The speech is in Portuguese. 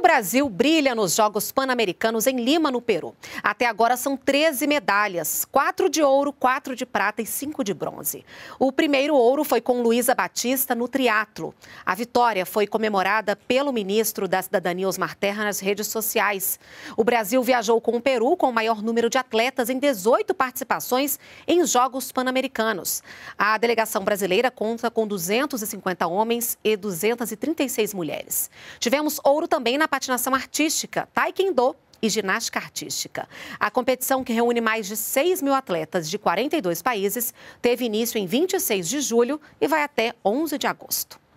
o Brasil brilha nos Jogos Pan-Americanos em Lima, no Peru. Até agora são 13 medalhas: 4 de ouro, 4 de prata e 5 de bronze. O primeiro ouro foi com Luísa Batista no triatlo. A vitória foi comemorada pelo ministro da Cidadania Osmar Terra nas redes sociais. O Brasil viajou com o Peru com o maior número de atletas em 18 participações em Jogos Pan-Americanos. A delegação brasileira conta com 250 homens e 236 mulheres. Tivemos ouro também na patinação artística, taekwondo e ginástica artística. A competição, que reúne mais de 6 mil atletas de 42 países, teve início em 26 de julho e vai até 11 de agosto.